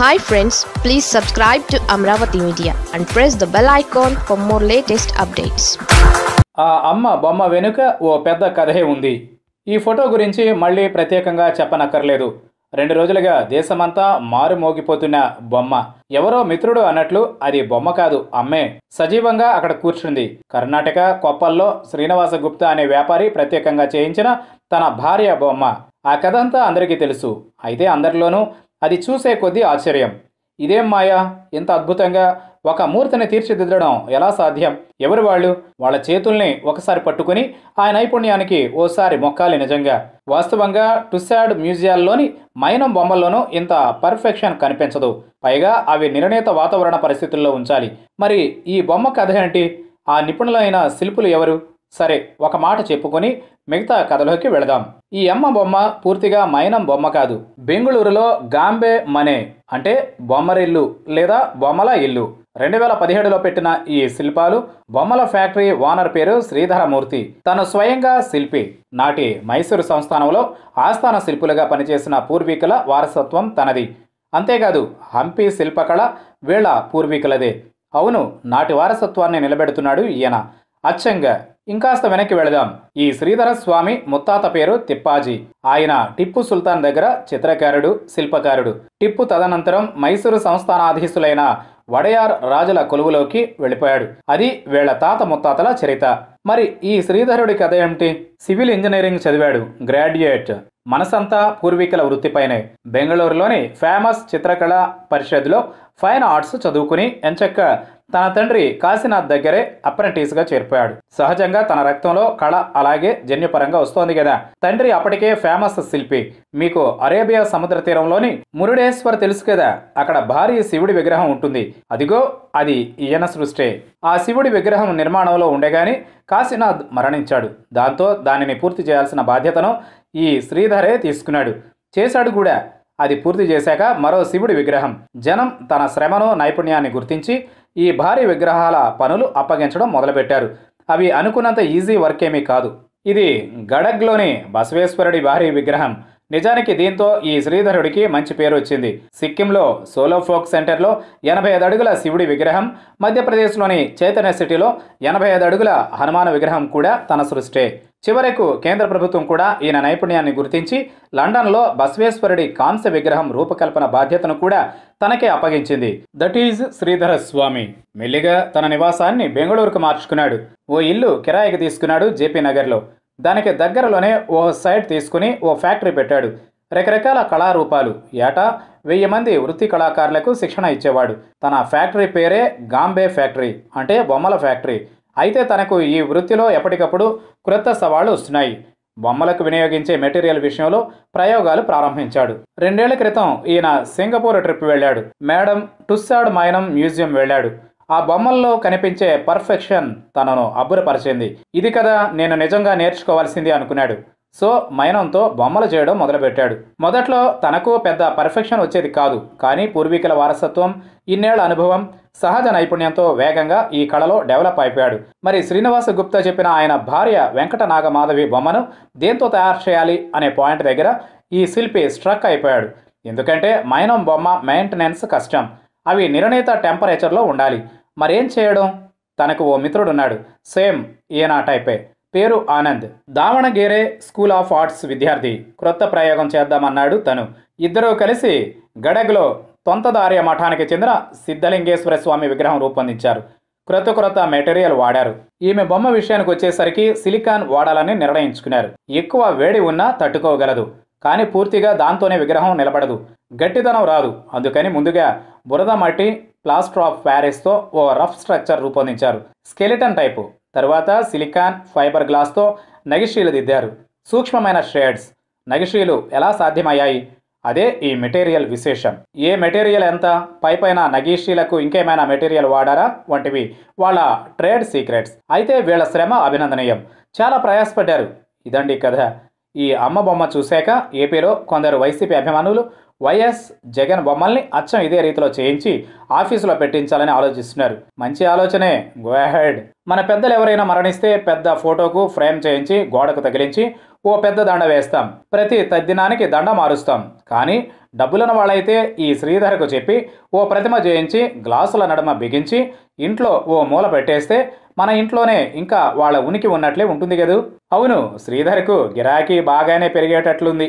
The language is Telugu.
hi friends please subscribe to Amaravati media and press the bell icon for more latest updates ఆ అమ్మ బొమ్మ వెనుక ఓ పెద్ద కథే ఉంది ఈ ఫోటో గురించి మళ్ళీ ప్రత్యేకంగా చెప్పనక్కర్లేదు రెండు రోజులుగా దేశమంతా మారుమోగిపోతున్న బొమ్మ ఎవరో మిత్రుడు అన్నట్లు అది బొమ్మ కాదు అమ్మే సజీవంగా అక్కడ కూర్చుంది కర్ణాటక కొప్పల్లో శ్రీనివాస గుప్తా అనే వ్యాపారి ప్రత్యేకంగా చేయించిన తన భార్య బొమ్మ ఆ కథ అంతా అందరికీ తెలుసు అయితే అందరిలోనూ అది చూసే కొద్దీ ఆశ్చర్యం ఇదేం మాయా ఇంత అద్భుతంగా ఒక మూర్తిని తీర్చిదిద్దడం ఎలా సాధ్యం ఎవరు వాళ్ళు వాళ్ళ చేతుల్ని ఒకసారి పట్టుకుని ఆ నైపుణ్యానికి ఓసారి మొక్కాలి నిజంగా వాస్తవంగా టుసాడ్ మ్యూజియాల్లోని మైనం బొమ్మల్లోనూ ఇంత పర్ఫెక్షన్ కనిపించదు పైగా అవి నిర్ణీత వాతావరణ పరిస్థితుల్లో ఉంచాలి మరి ఈ బొమ్మ కథ ఏంటి ఆ నిపుణులైన శిల్పులు ఎవరు సరే ఒక మాట చెప్పుకొని మిగతా కథలోకి వెళదాం ఈ అమ్మ బొమ్మ పూర్తిగా మైనం బొమ్మ కాదు బెంగుళూరులో గాంబే మనే అంటే బొమ్మరిల్లు లేదా బొమ్మల ఇల్లు రెండు వేల పదిహేడులో పెట్టిన ఈ శిల్పాలు బొమ్మల ఫ్యాక్టరీ ఓనర్ పేరు శ్రీధరమూర్తి తను స్వయంగా శిల్పి నాటి మైసూరు సంస్థానంలో ఆస్థాన శిల్పులుగా పనిచేసిన పూర్వీకుల వారసత్వం తనది అంతేకాదు హంపి శిల్పకళ వీళ్ల పూర్వీకులదే అవును నాటి వారసత్వాన్ని నిలబెడుతున్నాడు ఈయన అచ్చంగా ఇంకాస్త వెనక్కి వెళదాం ఈ శ్రీధర స్వామి ముత్తాత పేరు తిప్పాజీ ఆయన టిప్పు సుల్తాన్ దగ్గర చిత్రకారుడు శిల్పకారుడు టిప్పు తదనంతరం మైసూరు సంస్థానాధీశులైన వడయార్ రాజుల కొలువులోకి వెళ్ళిపోయాడు అది వీళ్ల తాత ముత్తాతల చరిత మరి ఈ శ్రీధరుడి కథ ఏమిటి సివిల్ ఇంజనీరింగ్ చదివాడు గ్రాడ్యుయేట్ మనసంతా పూర్వీకుల వృత్తిపైనే బెంగళూరులోని ఫేమస్ చిత్రకళ పరిషత్లో ఫైన్ ఆర్ట్స్ చదువుకుని ఎంచక్క తన తండ్రి కాశీనాథ్ దగ్గరే అప్రెంటిస్గా చేరిపోయాడు సహజంగా తన రక్తంలో కళ అలాగే జన్యుపరంగా వస్తోంది కదా తండ్రి అప్పటికే ఫేమస్ శిల్పి మీకు అరేబియా సముద్ర తీరంలోని మురుడేశ్వర్ తెలుసు కదా అక్కడ భారీ శివుడి విగ్రహం ఉంటుంది అదిగో అది ఈయన సృష్టి ఆ శివుడి విగ్రహం నిర్మాణంలో ఉండేగాని కాశీనాథ్ మరణించాడు దాంతో దానిని పూర్తి చేయాల్సిన బాధ్యతను ఈ శ్రీధరే తీసుకున్నాడు చేశాడు కూడా అది పూర్తి చేశాక మరో శివుడి విగ్రహం జనం తన శ్రమను నైపుణ్యాన్ని గుర్తించి ఈ భారీ విగ్రహాల పనులు అప్పగించడం మొదలుపెట్టారు అవి అనుకున్నంత ఈజీ వర్క్ ఏమీ కాదు ఇది గడగ్లోని బసవేశ్వరుడి భారీ విగ్రహం నిజానికి దీంతో ఈ శ్రీధరుడికి మంచి పేరు వచ్చింది సిక్కింలో సోలో ఫోక్ సెంటర్లో ఎనభై ఐదు అడుగుల శివుడి విగ్రహం మధ్యప్రదేశ్లోని చైతన్య సిటీలో ఎనభై ఐదు అడుగుల హనుమాన్ విగ్రహం కూడా తన సృష్టే చివరకు కేంద్ర ప్రభుత్వం కూడా ఈయన నైపుణ్యాన్ని గుర్తించి లండన్లో బసవేశ్వరుడి కాంస్య విగ్రహం రూపకల్పన బాధ్యతను కూడా తనకే అప్పగించింది దట్ ఈజ్ శ్రీధర స్వామి మెల్లిగా తన నివాసాన్ని బెంగళూరుకు మార్చుకున్నాడు ఓ ఇల్లు కిరాయికి తీసుకున్నాడు జేపీ నగర్లో దానికి దగ్గరలోనే ఓ సైట్ తీసుకుని ఓ ఫ్యాక్టరీ పెట్టాడు రకరకాల కళారూపాలు ఏటా వెయ్యి మంది వృత్తి కళాకారులకు శిక్షణ ఇచ్చేవాడు తన ఫ్యాక్టరీ పేరే గాంబే ఫ్యాక్టరీ అంటే బొమ్మల ఫ్యాక్టరీ అయితే తనకు ఈ వృత్తిలో ఎప్పటికప్పుడు క్రొత్త సవాళ్లు వస్తున్నాయి బొమ్మలకు వినియోగించే మెటీరియల్ విషయంలో ప్రయోగాలు ప్రారంభించాడు రెండేళ్ల క్రితం ఈయన సింగపూర్ ట్రిప్ వెళ్ళాడు మేడం టుస్సాడ్ మైనం మ్యూజియం వెళ్ళాడు ఆ బొమ్మల్లో కనిపించే పర్ఫెక్షన్ తనను అబ్బురపరిచింది ఇది కదా నేను నిజంగా నేర్చుకోవాల్సింది అనుకున్నాడు సో మైనంతో బొమ్మలు చేయడం మొదలుపెట్టాడు మొదట్లో తనకు పెద్ద పర్ఫెక్షన్ వచ్చేది కాదు కానీ పూర్వీకుల వారసత్వం ఇన్నేళ్ల అనుభవం సహజ నైపుణ్యంతో వేగంగా ఈ కళలో డెవలప్ అయిపోయాడు మరి శ్రీనివాస గుప్తా చెప్పిన ఆయన భార్య వెంకట నాగమాధవి బొమ్మను దేంతో తయారు చేయాలి అనే పాయింట్ దగ్గర ఈ శిల్పి స్ట్రక్ అయిపోయాడు ఎందుకంటే మైనం బొమ్మ మెయింటెనెన్స్ కష్టం అవి నిర్ణీత టెంపరేచర్లో ఉండాలి మరేం చేయడం తనకు ఓ మిత్రుడున్నాడు సేమ్ ఈయన టైపే పేరు Anand Davanagere school of arts విద్యార్థి క్రొత్త ప్రయోగం చేద్దామన్నాడు తను ఇద్దరూ కలిసి గడగ్లో తొంతదార్య మఠానికి చెందిన సిద్ధలింగేశ్వర స్వామి విగ్రహం రూపొందించారు క్రొత్త క్రొత్త మెటీరియల్ వాడారు ఈమె బొమ్మ విషయానికి వచ్చేసరికి సిలికాన్ వాడాలని నిర్ణయించుకున్నారు ఎక్కువ వేడి ఉన్నా తట్టుకోగలదు కానీ పూర్తిగా దాంతోనే విగ్రహం నిలబడదు గట్టిదనం రాదు అందుకని ముందుగా బురద మట్టి ప్లాస్టర్ ఆఫ్ ప్యారిస్తో ఓ రఫ్ స్ట్రక్చర్ రూపొందించారు స్కెలిటన్ టైపు తర్వాత సిలికాన్ ఫైబర్ గ్లాస్తో నగిషీలు దిద్దారు సూక్ష్మమైన షేడ్స్ నగిషీలు ఎలా సాధ్యమయ్యాయి అదే ఈ మెటీరియల్ విశేషం ఏ మెటీరియల్ ఎంత పైపైన నగీషీలకు ఇంకేమైనా మెటీరియల్ వాడారా వంటివి వాళ్ళ ట్రేడ్ సీక్రెట్స్ అయితే వీళ్ళ శ్రమ అభినందనీయం చాలా ప్రయాసపడ్డారు ఇదండి కథ ఈ అమ్మ బొమ్మ చూశాక ఏపీలో కొందరు వైసీపీ అభిమానులు వైఎస్ జగన్ బొమ్మల్ని అచ్చం ఇదే రీతిలో చేయించి ఆఫీసులో పెట్టించాలని ఆలోచిస్తున్నారు మంచి ఆలోచనే గోహెడ్ మన పెద్దలు ఎవరైనా మరణిస్తే పెద్ద ఫోటోకు ఫ్రేమ్ చేయించి గోడకు తగిలించి ఓ పెద్ద దండ వేస్తాం ప్రతి తద్దినానికి దండ మారుస్తాం కానీ డబ్బులను వాళ్ళైతే ఈ శ్రీధర్కు చెప్పి ఓ ప్రతిమ చేయించి గ్లాసుల నడుమ బిగించి ఇంట్లో ఓ మూల పెట్టేస్తే మన ఇంట్లోనే ఇంకా వాళ్ళ ఉనికి ఉన్నట్లే ఉంటుంది కదూ అవును శ్రీధర్కు గిరాకీ బాగానే పెరిగేటట్లుంది